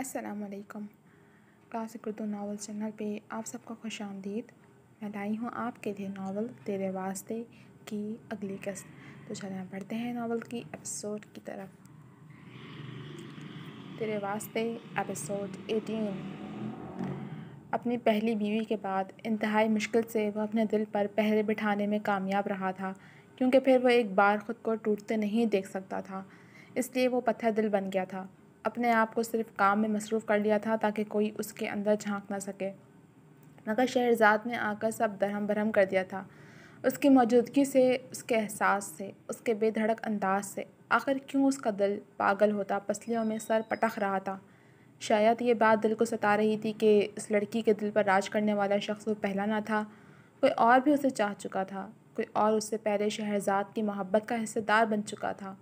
असलकम classic Urdu novel channel पे आप सबका खुश आमदीद मैं लाई हूँ आपके लिए नावल तेरे वास्ते की अगली कस्त तो चले हम पढ़ते हैं नावल की एपिसोड की तरफ तेरे वास्ते एपिसोड एटीन अपनी पहली बीवी के बाद इंतहाई मुश्किल से वह अपने दिल पर पहरे बिठाने में कामयाब रहा था क्योंकि फिर वह एक बार ख़ुद को टूटते नहीं देख सकता था इसलिए वो पत्थर दिल बन गया था अपने आप को सिर्फ काम में मसरूफ़ कर लिया था ताकि कोई उसके अंदर झांक ना सके मगर शहरजाद ने आकर सब दरहम बरहम कर दिया था उसकी मौजूदगी से उसके एहसास से उसके बेधड़क अंदाज से आखिर क्यों उसका दिल पागल होता पसलियों में सर पटख रहा था शायद ये बात दिल को सता रही थी कि उस लड़की के दिल पर राज करने वाला शख्स वो पहला ना था कोई और भी उसे चाह चुका था कोई और उससे पहले शहरजाद की मोहब्बत का हिस्सेदार बन चुका था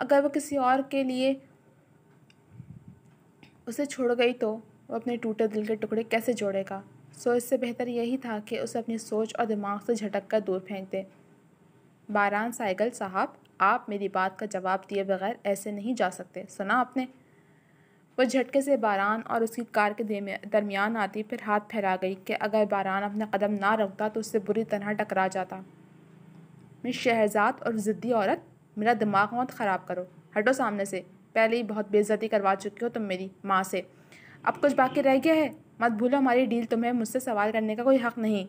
अगर वो किसी और के लिए उसे छोड़ गई तो वो अपने टूटे दिल के टुकड़े कैसे जोड़ेगा सो इससे बेहतर यही था कि उसे अपनी सोच और दिमाग से झटक कर दूर फेंक दे बारान साइकिल साहब आप मेरी बात का जवाब दिए बगैर ऐसे नहीं जा सकते सुना आपने वो झटके से बारान और उसकी कार के दरमियान आती फिर हाथ फहरा गई कि अगर बारान अपना कदम ना रखता तो उससे बुरी तरह टकरा जाता मैं शहजाद और ज़िद्दी औरत मेरा दिमाग मत ख़राब करो हटो सामने से पहले ही बहुत बेज़ती करवा चुकी हो तुम मेरी माँ से अब कुछ बाकी रह गया है मत भूलो हमारी डील तुम्हें मुझसे सवाल करने का कोई हक नहीं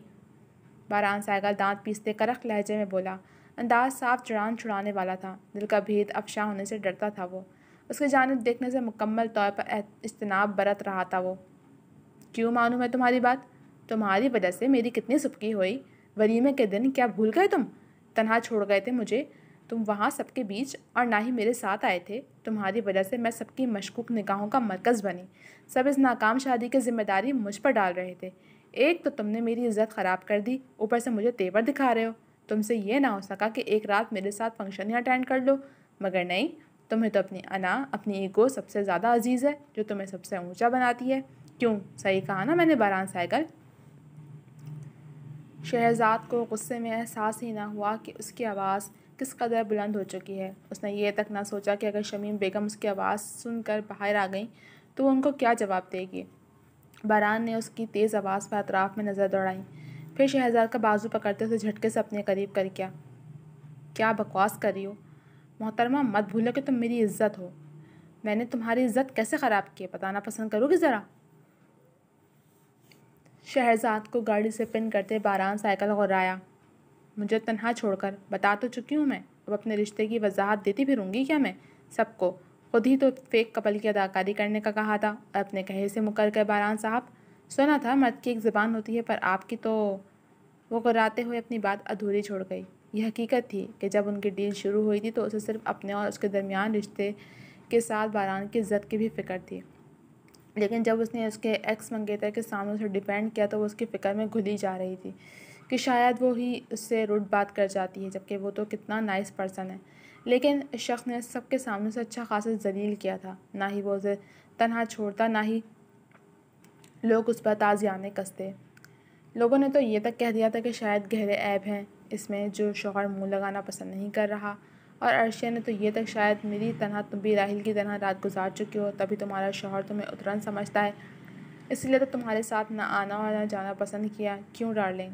बारान साइगा दांत पीसते करख लहजे में बोला अंदाज साफ चुड़ान छुड़ाने वाला था दिल का भेद अफशा होने से डरता था वो उसके जानब देखने से मुकम्मल तौर पर इजतनाब बरत रहा था वो क्यों मानूँ मैं तुम्हारी बात तुम्हारी वजह से मेरी कितनी सुबकी हुई वरीमे के दिन क्या भूल गए तुम तनहा छोड़ गए थे मुझे तुम वहाँ सबके बीच और ना ही मेरे साथ आए थे तुम्हारी वजह से मैं सबकी मशकूक निगाहों का मरकज़ बनी सब इस नाकाम शादी की जिम्मेदारी मुझ पर डाल रहे थे एक तो तुमने मेरी इज्जत ख़राब कर दी ऊपर से मुझे तेवर दिखा रहे हो तुमसे ये ना हो सका कि एक रात मेरे साथ फंक्शन ही अटेंड कर लो मगर नहीं तुम्हें तो अपनी अना अपनी ईगो सबसे ज़्यादा अजीज़ है जो तुम्हें सबसे ऊंचा बनाती है क्यों सही कहा ना मैंने बारान साइकिल शहजाद को गुस्से में एहसास ही ना हुआ कि उसकी आवाज़ किस कदर बुलंद हो चुकी है उसने ये तक ना सोचा कि अगर शमीम बेगम उसकी आवाज़ सुनकर बाहर आ गई तो वो उनको क्या जवाब देगी बरान ने उसकी तेज़ आवाज़ पर अतराफ़ में नज़र दौड़ाई फिर शहजाद का बाजू पकड़ते हुए झटके से अपने करीब कर गया क्या बकवास कर रही हो मोहतरमा मत भूलो कि तुम मेरी इज्जत हो मैंने तुम्हारी इज्जत कैसे ख़राब की बताना पसंद करोगी ज़रा शहजाद को गाड़ी से पिन करते बारान साइकिल घुराया मुझे तनहा छोड़कर बता तो चुकी हूँ मैं अब अपने रिश्ते की वजाहत देती फिरूँगी क्या मैं सबको खुद ही तो फेक कपल की अदाकारी करने का कहा था और अपने कहे से मुकर के बारान साहब सुना था मर्द की एक ज़बान होती है पर आपकी तो वो कराते हुए अपनी बात अधूरी छोड़ गई यह हकीकत थी कि जब उनकी डील शुरू हुई थी तो उसे सिर्फ अपने और उसके दरमियान रिश्ते के साथ बारान की इज्जत की भी फिक्र थी लेकिन जब उसने उसके एक्स मंगेतर के सामने उसे डिपेंड किया तो वो उसकी फ़िक्र में घुली जा रही थी कि शायद वो ही उससे रुट बात कर जाती है जबकि वो तो कितना नाइस पर्सन है लेकिन इस शख्स ने सबके सामने से अच्छा खासा जलील किया था ना ही वो उसे तनहा छोड़ता ना ही लोग उस पर ताजियाने कसते लोगों ने तो ये तक कह दिया था कि शायद गहरे ऐब हैं इसमें जो शोहर मुंह लगाना पसंद नहीं कर रहा और अर्शिया ने तो ये तक शायद मेरी तनहा तुम भी राहिल की तरह रात गुजार चुकी हो तभी तुम्हारा शोहर तुम्हें उतरन समझता है इसलिए तो तुम्हारे साथ ना आना और ना जाना पसंद किया क्यों डार्लिंग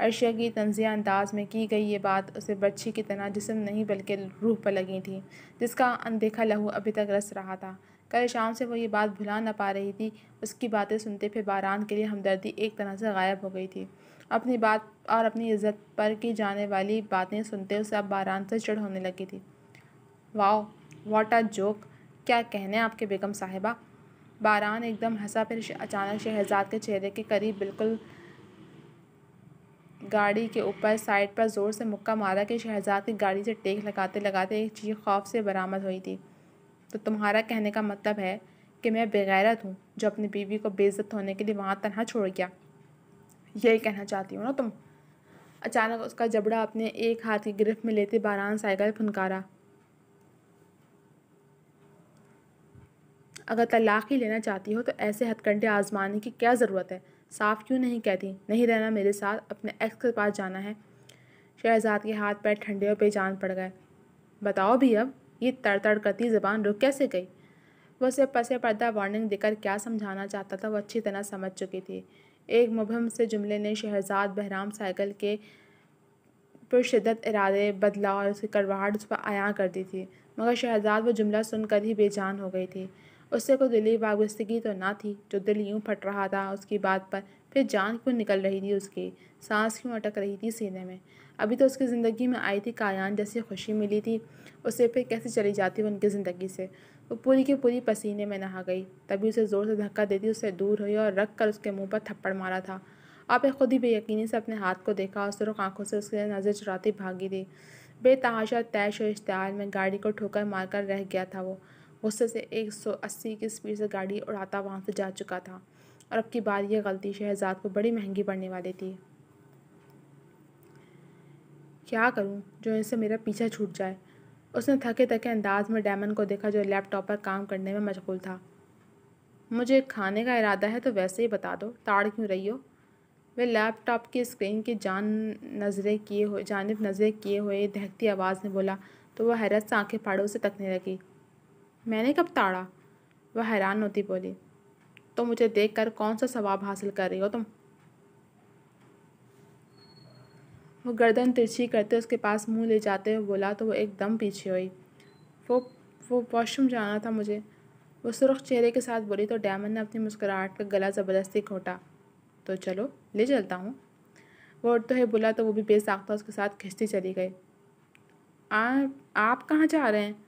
अर्शिया की तंजिया अंदाज में की गई ये बात उसे बच्ची की तरह जिसम नहीं बल्कि रूह पर लगी थी जिसका अनदेखा लहू अभी तक रस रहा था कल शाम से वो ये बात भुला ना पा रही थी उसकी बातें सुनते फिर बारान के लिए हमदर्दी एक तरह से गायब हो गई थी अपनी बात और अपनी इज्जत पर की जाने वाली बातें सुनते उसे अब बारान से चिड़ होने लगी थी वाओ वॉट आ जोक क्या कहने आपके बेगम साहिबा बारान एकदम हंसा फिर अचानक शहजाद के चेहरे के करीब बिल्कुल गाड़ी के ऊपर साइड पर ज़ोर से मुक्का मारा कि शहजाद की गाड़ी से टेक लगाते लगाते एक चीख खौफ से बरामद हुई थी तो तुम्हारा कहने का मतलब है कि मैं बेगैरत हूँ जो अपनी बीवी को बेइज्जत होने के लिए वहाँ तनहा छोड़ गया यही कहना चाहती हो ना तुम अचानक उसका जबड़ा अपने एक हाथ की गिरफ्त में लेते बारान साइकिल फनकारा अगर तलाक ही लेना चाहती हो तो ऐसे हथकंडे आजमाने की क्या ज़रूरत है साफ क्यों नहीं कहती नहीं रहना मेरे साथ अपने एक्स के पास जाना है शहजाद के हाथ पैर ठंडे और जान पड़ गए बताओ भी अब ये तड़ तड़ करती ज़बान रुक कैसे गई वह उसे पसे पर्दा वार्निंग देकर क्या समझाना चाहता था वो अच्छी तरह समझ चुकी थी एक मुबम से जुमले ने शहजाद बहराम साइकिल के पुरशदत इरादे बदला और उसकी करवाहट उस पर आया कर दी थी मगर शहजाद वो जुमला सुनकर ही बेजान हो गई थी उससे कोई दिली वाबस्तगी तो ना थी जो दिल यूं फट रहा था उसकी बात पर फिर जान क्यों निकल रही थी उसकी सांस क्यों अटक रही थी सीने में अभी तो उसकी ज़िंदगी में आई थी कायान जैसी खुशी मिली थी उसे फिर कैसे चली जाती उनकी ज़िंदगी से वो पूरी की पूरी पसीने में नहा गई तभी उसे ज़ोर से धक्का देती उससे दूर हुई और रख कर उसके मुंह पर थप्पड़ मारा था आपने खुद ही बेयकीनी से अपने हाथ को देखा और सुरख आंखों से उसके नज़र चुराती भागी थी बेतहाशा तैश और इश्तहार में गाड़ी को ठोकर मारकर रह गया था वो गुस्से से एक सौ अस्सी की स्पीड से गाड़ी उड़ाता वहाँ से जा चुका था और अब की बार यह गलती शहजाद को बड़ी महंगी पड़ने वाली थी क्या करूँ जो इनसे मेरा पीछा छूट जाए उसने थके थके अंदाज में डैमन को देखा जो लैपटॉप पर काम करने में मशगूल था मुझे खाने का इरादा है तो वैसे ही बता दो ताड़ क्यों रही हो वह लैपटॉप की स्क्रीन की जान नज़रें किए हुए जानब नज़रें किए हुए दहकती आवाज़ में बोला तो वह हैरत से आंखें फाड़ों से तकने लगी मैंने कब ताड़ा वह हैरान होती बोली तो मुझे देखकर कौन सा सवाब हासिल कर रही हो तुम वो गर्दन तिरछी करते उसके पास मुंह ले जाते हुए बोला तो वो एकदम पीछे हुई वो वो वॉशरूम जाना था मुझे वो सुरख चेहरे के साथ बोली तो डैमन ने अपनी मुस्कुराहट का गला ज़बरदस्ती खोटा तो चलो ले चलता हूँ वो उठते हुए बोला तो वो भी बेसाख्ता उसके साथ खिंचती चली गई आप कहाँ जा रहे हैं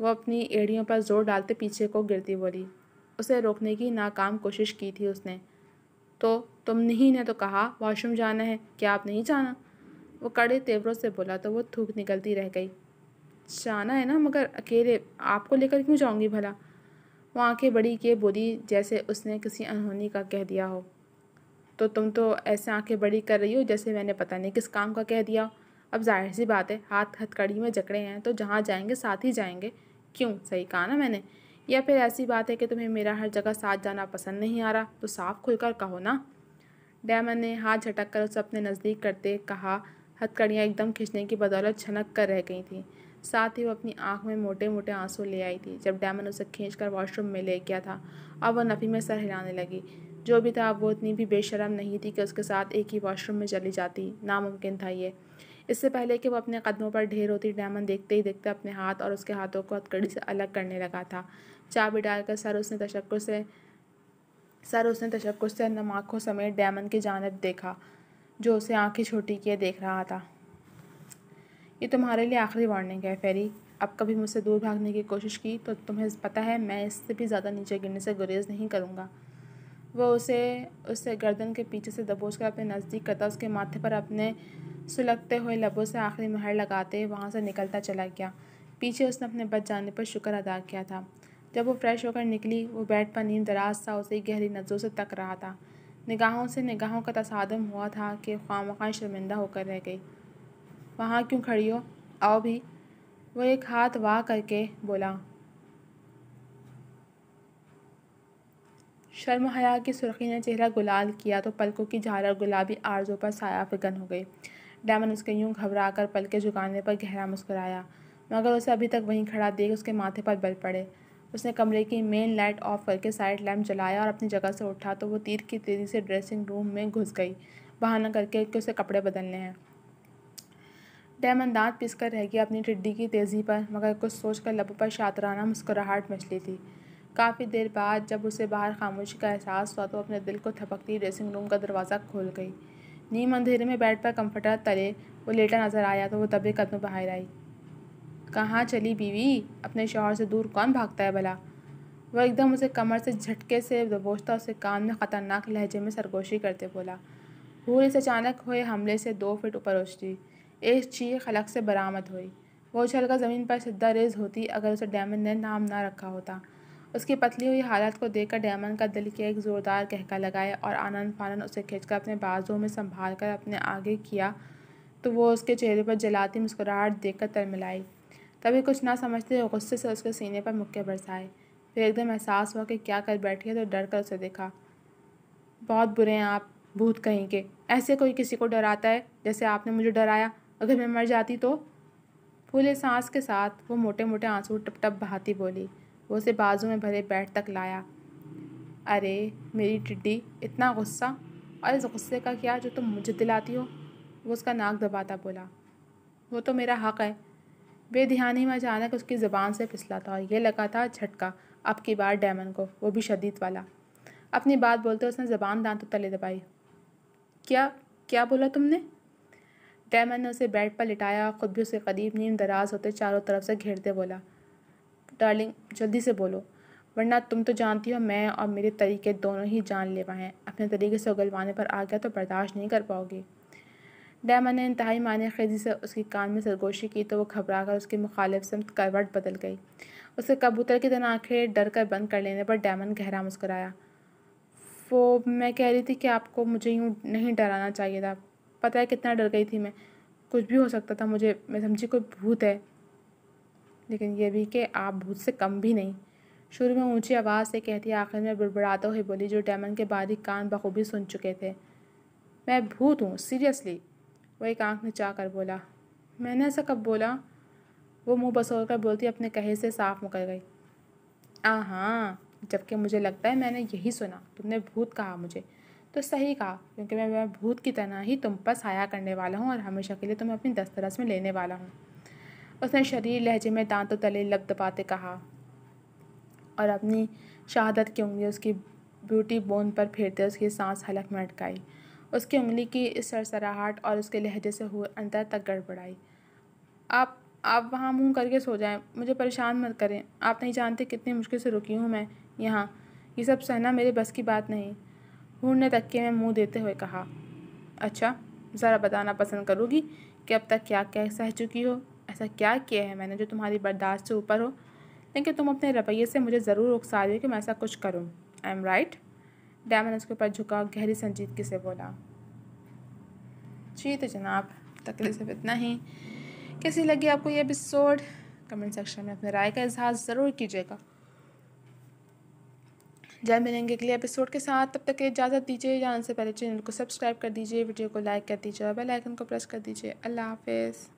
वो अपनी एड़ियों पर जोर डालते पीछे को गिरती बोली उसे रोकने की नाकाम कोशिश की थी उसने तो तुम नहीं ने तो कहा वॉशरूम जाना है क्या आप नहीं जाना वो कड़े तेवरों से बोला तो वो थूक निकलती रह गई जाना है ना मगर अकेले आपको लेकर क्यों जाऊंगी भला वो आंखें बड़ी किए बोली जैसे उसने किसी अनहोनी का कह दिया हो तो तुम तो ऐसे आंखें बड़ी कर रही हो जैसे मैंने पता नहीं किस काम का कह दिया अब जाहिर सी बात है हाथ हथकड़ी में जकड़े हैं तो जहाँ जाएंगे साथ ही जाएंगे क्यों सही कहा ना मैंने या फिर ऐसी बात है कि तुम्हें मेरा हर जगह साथ जाना पसंद नहीं आ रहा तो साफ खुलकर कहो ना डैमन ने हाथ झटक कर उसे अपने नज़दीक करते कहा हथकड़ियाँ एकदम खींचने की बदौलत छनक कर रह गई थी साथ ही वो अपनी आंख में मोटे मोटे आंसू ले आई थी जब डैमन उसे खींच कर वॉशरूम में ले गया था अब वह नफी में सर हिलाने लगी जो भी था अब वो इतनी भी बेशरम नहीं थी कि उसके साथ एक ही वॉशरूम में चली जाती नामुमकिन था ये इससे पहले कि वो अपने कदमों पर ढेर होती डायमंड देखते ही देखते अपने हाथ और उसके हाथों को हथकड़ी से अलग करने लगा था चाबी डालकर सर उसने तशक् से सर उसने तशक् से नमाखों समेत डायमंड की जानब देखा जो उसे आंखें छोटी किए देख रहा था ये तुम्हारे लिए आखिरी वार्निंग है फेरी अब कभी मुझसे दूर भागने की कोशिश की तो तुम्हें पता है मैं इससे भी ज़्यादा नीचे गिरने से गुरेज नहीं करूँगा वह उसे उससे गर्दन के पीछे से दबोच कर अपने नज़दीक करता उसके माथे पर अपने सुलगते हुए लबों से आखिरी महर लगाते वहाँ से निकलता चला गया पीछे उसने अपने बच जाने पर शुक्र अदा किया था जब वो फ्रेश होकर निकली वो बेड पर नींद दराज सा उसे गहरी नज़रों से तक रहा था निगाहों से निगाहों का तसादम हुआ था कि खाम खां शर्मिंदा होकर रह गई वहाँ क्यों खड़ी हो आओ भी वो एक हाथ वाह करके बोला शर्म हया की सुर्खी ने चेहरा गुलाल किया तो पलकों की और गुलाबी आरजों पर साया फिगन हो गई डैमन उसके यूं घबरा कर पलके झुकाने पर गहरा मुस्कुराया मगर उसे अभी तक वहीं खड़ा देख उसके माथे पर बल पड़े उसने कमरे की मेन लाइट ऑफ करके साइड लैम्प जलाया और अपनी जगह से उठा तो वो तीर की तेज़ी से ड्रेसिंग रूम में घुस गई बहाना करके कि उसे कपड़े बदलने हैं डैमन दांत पीस कर रह गया अपनी टिड्डी की तेज़ी पर मगर कुछ सोच कर लबों पर शातराना मुस्कुराहट मचली थी काफ़ी देर बाद जब उसे बाहर खामोशी का एहसास हुआ तो अपने दिल को थपकती ड्रेसिंग रूम का दरवाज़ा खोल गई नीम अंधेरे में बेड पर कंफर्टर तले वो लेटा नजर आया तो वो दबे कदम बाहर आई कहाँ चली बीवी अपने शोहर से दूर कौन भागता है भला वह एकदम उसे कमर से झटके से दबोचता उसे कान में ख़तरनाक लहजे में सरगोशी करते बोला भूल से अचानक हुए हमले से दो फिट ऊपर उछली एक चीख खलक से बरामद हुई वो उछल का ज़मीन पर सिद्धा रेज होती अगर उसे डैमन ने नाम ना रखा होता उसकी पतली हुई हालत को देखकर डैमन का दिल के एक ज़ोरदार कहका लगाया और आनंद फानन उसे खींचकर अपने बाजू में संभाल कर अपने आगे किया तो वो उसके चेहरे पर जलाती मुस्कुराहट देखकर तरमिलाई तभी कुछ ना समझते हुए गुस्से से उसके सीने पर मुक्के बरसाए फिर एकदम एहसास हुआ कि क्या कर बैठी है तो डर कर उसे देखा बहुत बुरे हैं आप भूत कहीं के ऐसे कोई किसी को डराता है जैसे आपने मुझे डराया अगर मैं मर जाती तो फूले सांस के साथ वो मोटे मोटे आंसू टप टप बहाती बोली वो उसे बाजू में भरे बैठ तक लाया अरे मेरी टिड्डी इतना गुस्सा और इस गुस्से का क्या जो तुम मुझे दिलाती हो वो उसका नाक दबाता बोला वो तो मेरा हक़ है बेध्यानी में अचानक उसकी ज़बान से फिसला था और यह लगा था झटका अब की बार डैमन को वो भी शदीद वाला अपनी बात बोलते उसने ज़बान दांतों तले दबाई क्या क्या बोला तुमने डैमन ने उसे बेड पर लिटाया और ख़ुद भी उसके करीब नींद दराज होते चारों तरफ से घेरते बोला डार्लिंग जल्दी से बोलो वरना तुम तो जानती हो मैं और मेरे तरीके दोनों ही लेवा हैं अपने तरीके से उगलवाने पर आ गया तो बर्दाश्त नहीं कर पाओगी डैमन ने इंतहाई मान खेजी से उसकी कान में सरगोशी की तो वो घबरा कर उसकी मुखालिफ से करवट बदल गई उसके कबूतर की तरह आंखें डर कर बंद कर लेने पर डैमन गहरा मुस्कराया वो मैं कह रही थी कि आपको मुझे यूँ नहीं डराना चाहिए था पता है कितना डर गई थी मैं कुछ भी हो सकता था मुझे मैं समझी कोई भूत है लेकिन यह भी कि आप भूत से कम भी नहीं शुरू में ऊंची आवाज़ से कहती आखिर में बुड़बड़ाते हुए बोली जो डैमन के बारीक कान बखूबी सुन चुके थे मैं भूत हूँ सीरियसली वो एक आंख में चाह कर बोला मैंने ऐसा कब बोला वो मुंह बसोर कर बोलती अपने कहे से साफ मुकर गई आ हाँ जबकि मुझे लगता है मैंने यही सुना तुमने भूत कहा मुझे तो सही कहा क्योंकि मैं मैं भूत की तरह ही तुम पर साया करने वाला हूँ और हमेशा के लिए तुम्हें अपनी दस्तरस में लेने वाला हूँ उसने शरीर लहजे में दांतों तले लग दबाते कहा और अपनी शहादत की उंगली उसकी ब्यूटी बोन पर फेरते उसकी सांस हलक में अटकाई उसकी उंगली की इस सरसराहट और उसके लहजे से हुए अंदर तक गड़बड़ाई आप आप वहाँ मुंह करके सो जाएं मुझे परेशान मत करें आप नहीं जानते कितनी मुश्किल से रुकी हूँ मैं यहाँ ये सब सहना मेरे बस की बात नहीं हूर ने के में मुँह देते हुए कहा अच्छा ज़रा बताना पसंद करूँगी कि अब तक क्या क्या सह चुकी हो ऐसा क्या किया है मैंने जो तुम्हारी बर्दाश्त से ऊपर हो लेकिन तुम अपने रवैये से मुझे ज़रूर उकसा रही हो कि मैं ऐसा कुछ करूँ आई एम राइट डैमन उसके ऊपर झुका गहरी संजीदगी से बोला जी तो जनाब तकलीफ सिर्फ इतना ही कैसी लगी आपको ये एपिसोड कमेंट सेक्शन में अपने राय का इजहार ज़रूर कीजिएगा जय मिलेंगे अगले एपिसोड के साथ तब तक इजाज़त दीजिए या से पहले चैनल को सब्सक्राइब कर दीजिए वीडियो को लाइक कर दीजिए और बेल आइकन को प्रेस कर दीजिए अल्लाह हाफिज़